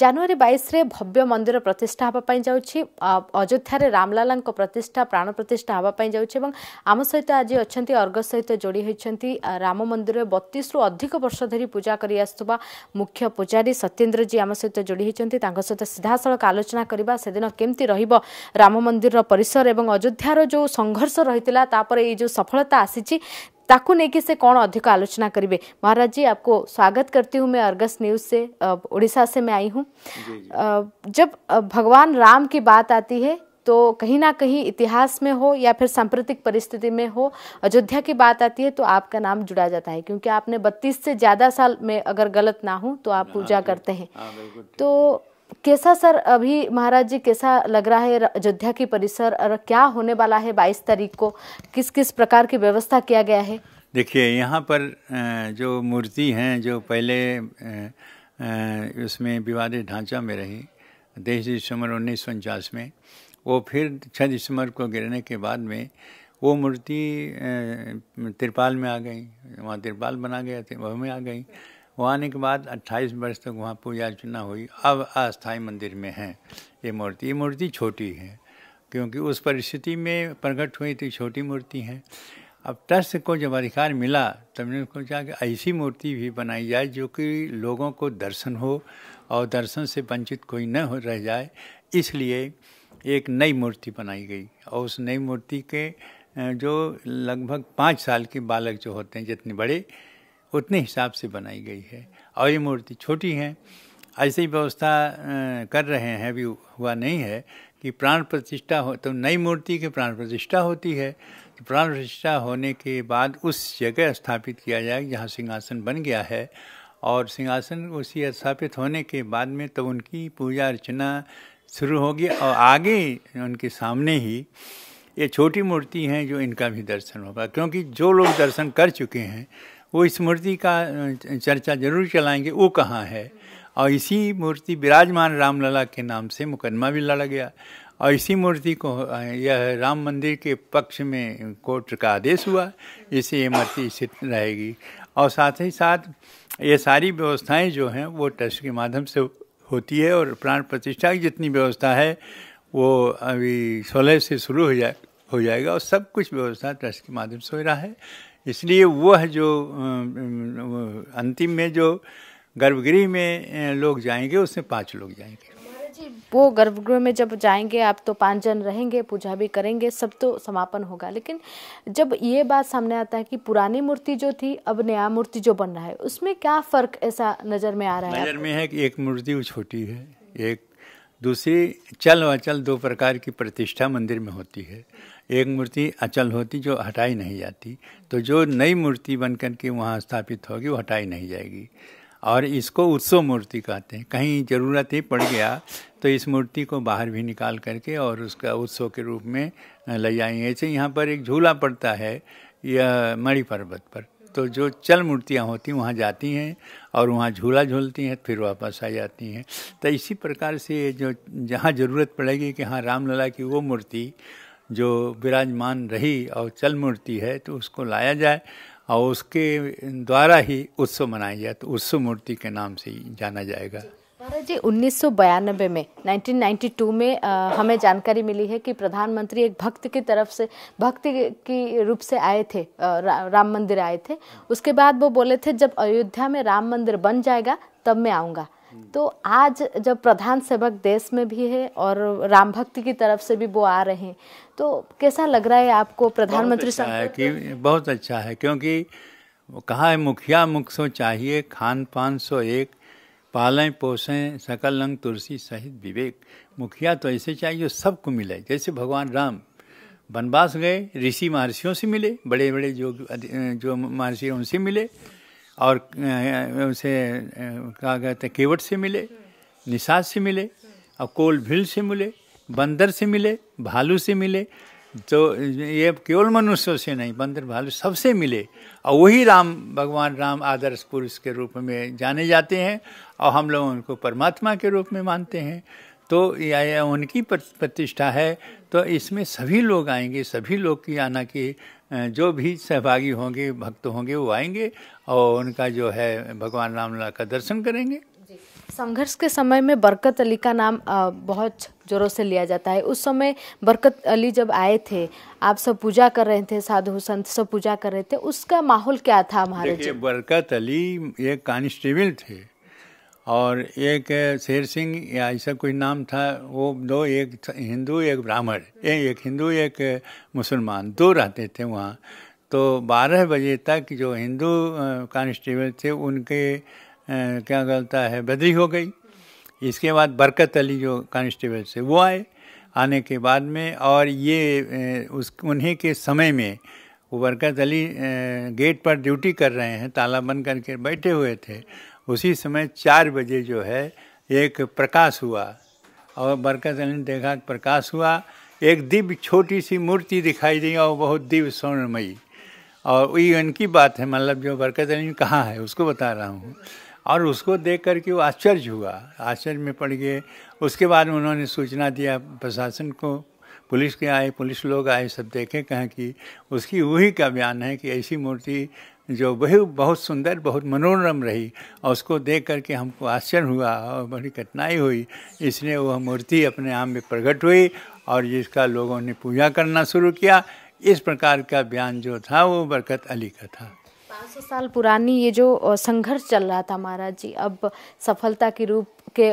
ଜାନୁଆରୀ ବାଇଶରେ ଭବ୍ୟ ମନ୍ଦିର ପ୍ରତିଷ୍ଠା ହେବା ପାଇଁ ଯାଉଛି ଅଯୋଧ୍ୟାରେ ରାମଲାଲାଙ୍କ ପ୍ରତିଷ୍ଠା ପ୍ରାଣ ପ୍ରତିଷ୍ଠା ହେବା ପାଇଁ ଯାଉଛି ଏବଂ ଆମ ସହିତ ଆଜି ଅଛନ୍ତି ଅର୍ଗ ସହିତ ଯୋଡ଼ି ହୋଇଛନ୍ତି ରାମ ମନ୍ଦିରରେ ବତିଶରୁ ଅଧିକ ବର୍ଷ ଧରି ପୂଜା କରିଆସୁଥିବା ମୁଖ୍ୟ ପୂଜାରୀ ସତ୍ୟେନ୍ଦ୍ରଜୀ ଆମ ସହିତ ଯୋଡ଼ି ହୋଇଛନ୍ତି ତାଙ୍କ ସହିତ ସିଧାସଳଖ ଆଲୋଚନା କରିବା ସେଦିନ କେମିତି ରହିବ ରାମ ମନ୍ଦିରର ପରିସର ଏବଂ ଅଯୋଧ୍ୟାର ଯେଉଁ ସଂଘର୍ଷ ରହିଥିଲା ତାପରେ ଏଇ ଯେଉଁ ସଫଳତା ଆସିଛି ताकू लेकिन से कौन अधिक आलोचना करेंगे महाराज जी आपको स्वागत करती हूँ मैं अर्गस न्यूज से उड़ीसा से मैं आई हूँ जब भगवान राम की बात आती है तो कहीं ना कहीं इतिहास में हो या फिर सांप्रतिक परिस्थिति में हो अयोध्या की बात आती है तो आपका नाम जुड़ा जाता है क्योंकि आपने 32 से ज़्यादा साल में अगर गलत ना हो तो आप हाँ, पूजा करते हैं हाँ, तो कैसा सर अभी महाराज जी कैसा लग रहा है अयोध्या की परिसर और क्या होने वाला है बाईस तारीख को किस किस प्रकार की व्यवस्था किया गया है देखिए यहाँ पर जो मूर्ति हैं जो पहले उसमें विवादित ढांचा में रही तेईस दिसंबर उन्नीस सौ उनचास में वो फिर छः दिसंबर को गिरने के बाद में वो मूर्ति तिरपाल में आ गई वहाँ तिरपाल बना गया वह में आ गई वहाँ आने के बाद 28 वर्ष तक वहाँ पूजा अर्चना हुई अब अस्थाई मंदिर में है ये मूर्ति ये मूर्ति छोटी है क्योंकि उस परिस्थिति में प्रकट हुई तो छोटी मूर्ति है अब ट्रस्ट को जब अधिकार मिला तब ने उसको कि ऐसी मूर्ति भी बनाई जाए जो कि लोगों को दर्शन हो और दर्शन से वंचित कोई न हो रह जाए इसलिए एक नई मूर्ति बनाई गई और उस नई मूर्ति के जो लगभग पाँच साल के बालक जो होते हैं जितने बड़े उतने हिसाब से बनाई गई है और ये मूर्ति छोटी है ऐसी व्यवस्था कर रहे हैं अभी हुआ नहीं है कि प्राण प्रतिष्ठा हो तो नई मूर्ति की प्राण प्रतिष्ठा होती है तो प्राण प्रतिष्ठा होने के बाद उस जगह स्थापित किया जाए जहाँ सिंहासन बन गया है और सिंहासन उसी स्थापित होने के बाद में तब तो उनकी पूजा अर्चना शुरू होगी और आगे उनके सामने ही ये छोटी मूर्ति हैं जो इनका भी दर्शन होगा क्योंकि जो लोग दर्शन कर चुके हैं वो स्मृति का चर्चा जरूर चलाएंगे वो कहाँ है और इसी मूर्ति विराजमान रामलला के नाम से मुकदमा भी लड़ा गया और इसी मूर्ति को यह राम मंदिर के पक्ष में कोर्ट का आदेश हुआ इसे ये मूर्ति स्थित रहेगी और साथ ही साथ ये सारी व्यवस्थाएं जो हैं वो ट्रस्ट के माध्यम से होती है और प्राण प्रतिष्ठा की जितनी व्यवस्था है वो अभी सोलह से शुरू हो जाए हो जाएगा और सब कुछ व्यवस्था ट्रस्ट के माध्यम से हो रहा है इसलिए वह जो अंतिम में जो गर्भगृह में लोग जाएंगे उसमें पाँच लोग जाएंगे जी वो गर्भगृह में जब जाएंगे आप तो पाँच जन रहेंगे पूजा भी करेंगे सब तो समापन होगा लेकिन जब ये बात सामने आता है कि पुरानी मूर्ति जो थी अब नया मूर्ति जो बन रहा है उसमें क्या फर्क ऐसा नज़र में आ रहा है नज़र में है कि एक मूर्ति वो छोटी है एक दूसरी चल अचल दो प्रकार की प्रतिष्ठा मंदिर में होती है एक मूर्ति अचल होती जो हटाई नहीं जाती तो जो नई मूर्ति बनकर के वहाँ स्थापित होगी वो हटाई नहीं जाएगी और इसको उत्सव मूर्ति कहते हैं कहीं ज़रूरत ही पड़ गया तो इस मूर्ति को बाहर भी निकाल करके और उसका उत्सव के रूप में ले जाएंगे ऐसे यहाँ पर एक झूला पड़ता है यह मणि पर्वत पर तो जो चल मूर्तियाँ होती वहाँ जाती हैं और वहाँ झूला झूलती हैं फिर वापस आ जाती हैं तो इसी प्रकार से जो जहाँ ज़रूरत पड़ेगी कि हाँ रामलला की वो मूर्ति जो विराजमान रही और चल मूर्ति है तो उसको लाया जाए और उसके द्वारा ही उत्सव मनाया जाए तो उत्सव मूर्ति के नाम से ही जाना जाएगा महाराज जी उन्नीस में 1992 में आ, हमें जानकारी मिली है कि प्रधानमंत्री एक भक्त की तरफ से भक्त की रूप से आए थे रा, राम मंदिर आए थे उसके बाद वो बोले थे जब अयोध्या में राम मंदिर बन जाएगा तब मैं आऊँगा तो आज जब प्रधान सेवक देश में भी है और राम भक्ति की तरफ से भी वो आ रहे हैं तो कैसा लग रहा है आपको प्रधानमंत्री अच्छा है कि बहुत अच्छा है क्योंकि कहा है मुखिया मुख सो चाहिए खान पान सो एक पालें पोसें सकल अंग तुलसी सहित विवेक मुखिया तो ऐसे चाहिए जो सबको मिले जैसे भगवान राम वनवास गए ऋषि महर्षियों से मिले बड़े बड़े जो जो महर्षि उनसे मिले और उसे कहा गया था केवट से मिले निषाद से मिले और कोल भील से मिले बंदर से मिले भालू से मिले तो ये केवल मनुष्यों से नहीं बंदर भालू सबसे मिले और वही राम भगवान राम आदर्श पुरुष के रूप में जाने जाते हैं और हम लोग उनको परमात्मा के रूप में मानते हैं तो यह उनकी प्रतिष्ठा है तो इसमें सभी लोग आएंगे सभी लोग की आना की जो भी सहभागी होंगे भक्त होंगे वो आएंगे और उनका जो है भगवान रामला का दर्शन करेंगे संघर्ष के समय में बरकत अली का नाम बहुत ज़ोरों से लिया जाता है उस समय बरकत अली जब आए थे आप सब पूजा कर रहे थे साधु संत सब पूजा कर रहे थे उसका माहौल क्या था हमारे बरकत अली एक कांस्टेबल थे और एक शेर सिंह या ऐसा कोई नाम था वो दो एक हिंदू एक ब्राह्मण एक हिंदू एक मुसलमान दो रहते थे वहाँ तो बारह बजे तक जो हिंदू कांस्टेबल थे उनके क्या कहता है बदरी हो गई इसके बाद बरकत अली जो कांस्टेबल से वो आए आने के बाद में और ये उस उन्हीं के समय में वो बरकत अली गेट पर ड्यूटी कर रहे हैं ताला बंद करके बैठे हुए थे उसी समय चार बजे जो है एक प्रकाश हुआ और बरकत अली ने देखा प्रकाश हुआ एक दिव्य छोटी सी मूर्ति दिखाई दी और बहुत दिव्य स्वर्णमयी और वही उनकी बात है मतलब जो बरकत अली कहाँ है उसको बता रहा हूँ और उसको देख कर के वो आश्चर्य हुआ आश्चर्य में पड़ गए उसके बाद उन्होंने सूचना दिया प्रशासन को पुलिस के आए पुलिस लोग आए सब देखे कहें कि उसकी वही का बयान है कि ऐसी मूर्ति जो बहु बहुत सुंदर बहुत मनोरम रही और उसको देख करके हमको आश्चर्य हुआ और बड़ी कठिनाई हुई इसलिए वह मूर्ति अपने आम में प्रकट हुई और जिसका लोगों ने पूजा करना शुरू किया इस प्रकार का बयान जो था वो बरकत अली का था सौ साल पुरानी ये जो संघर्ष चल रहा था महाराज जी अब सफलता के रूप के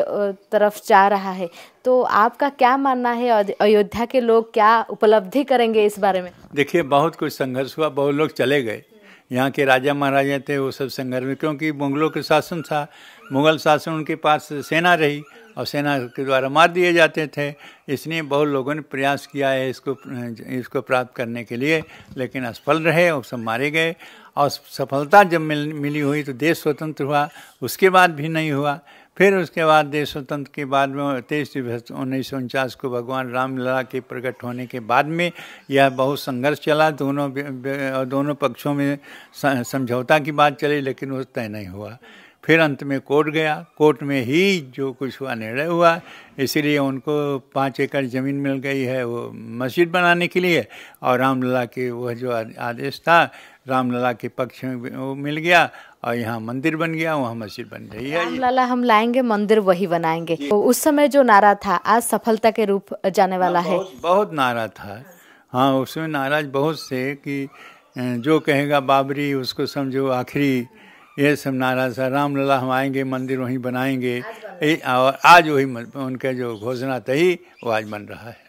तरफ जा रहा है तो आपका क्या मानना है अयोध्या के लोग क्या उपलब्धि करेंगे इस बारे में देखिए बहुत कुछ संघर्ष हुआ बहुत लोग चले गए यहाँ के राजा महाराजा थे वो सब संघर्ष में क्योंकि मुगलों के शासन था मुगल शासन उनके पास सेना रही और सेना के द्वारा मार दिए जाते थे इसलिए बहुत लोगों ने प्रयास किया है इसको इसको प्राप्त करने के लिए लेकिन असफल रहे और सब मारे गए और सफलता जब मिल मिली हुई तो देश स्वतंत्र हुआ उसके बाद भी नहीं हुआ फिर उसके बाद देश स्वतंत्र के बाद में तेईस दिवस उन्नीस सौ उनचास को भगवान रामलला के प्रकट होने के बाद में यह बहुत संघर्ष चला दोनों दोनों पक्षों में समझौता की बात चली लेकिन वो तय नहीं हुआ फिर अंत में कोर्ट गया कोर्ट में ही जो कुछ हुआ निर्णय हुआ इसलिए उनको पाँच एकड़ ज़मीन मिल गई है वो मस्जिद बनाने के लिए और रामलला के वह जो आदेश था रामलला के पक्ष में वो मिल गया और यहाँ मंदिर बन गया वहाँ मस्जिद बन गई है रामलला हम लाएंगे मंदिर वही बनाएंगे तो उस समय जो नारा था आज सफलता के रूप जाने वाला हाँ, है बहुत नारा था हाँ उसमें नाराज बहुत से कि जो कहेगा बाबरी उसको समझो आखिरी ये सब नारा सा राम लला हम आएंगे मंदिर वहीं बनाएंगे और आज वही उनके जो घोषणा थी वो आज बन रहा है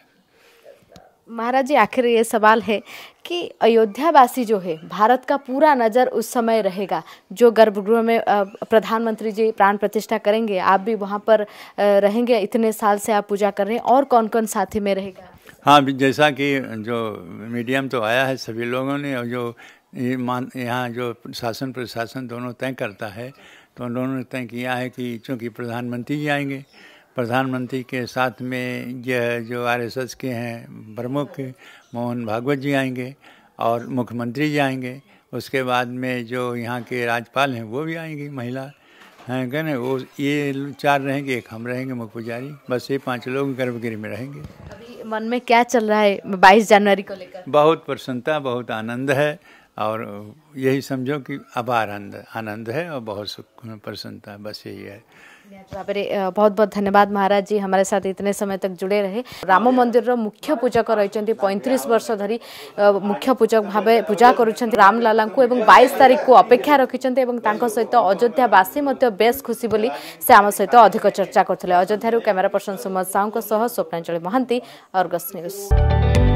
महाराज जी आखिर ये सवाल है कि अयोध्या वासी जो है भारत का पूरा नज़र उस समय रहेगा जो गर्भगृह में प्रधानमंत्री जी प्राण प्रतिष्ठा करेंगे आप भी वहाँ पर रहेंगे इतने साल से आप पूजा कर रहे हैं और कौन कौन साथी में रहेगा हाँ जैसा कि जो मीडियम तो आया है सभी लोगों ने और जो ये मान यहाँ जो शासन प्रशासन दोनों तय करता है तो दोनों ने तय किया है कि चूँकि प्रधानमंत्री ही आएंगे प्रधानमंत्री के साथ में यह जो आरएसएस के हैं प्रमुख मोहन भागवत जी आएंगे और मुख्यमंत्री जी आएंगे उसके बाद में जो यहाँ के राज्यपाल हैं वो भी आएंगी महिला हैं ना वो ये चार रहेंगे एक हम रहेंगे मुख्य पुजारी बस ये पांच लोग गर्भगृह में रहेंगे अभी मन में क्या चल रहा है 22 जनवरी को लेकर बहुत प्रसन्नता बहुत आनंद है और यही समझो कि अब आनंद आनंद है और बहुत सुख प्रसन्नता बस यही है तो बहुत बहुत धन्यवाद महाराज जी हमारे साथ इतने समय तक जुड़े रहे राम मंदिर मुख्य पूजक रही पैंतीस वर्ष धरी मुख्य पूजक भाव पूजा करमलाला बैस तारीख को अपेक्षा रखी सहित अयोध्यावासी बेस खुशी बोली से आम सहित अधिक चर्चा करते अयोध्यार camera person Suman Sahu Swapnanjali Mahanti Argus news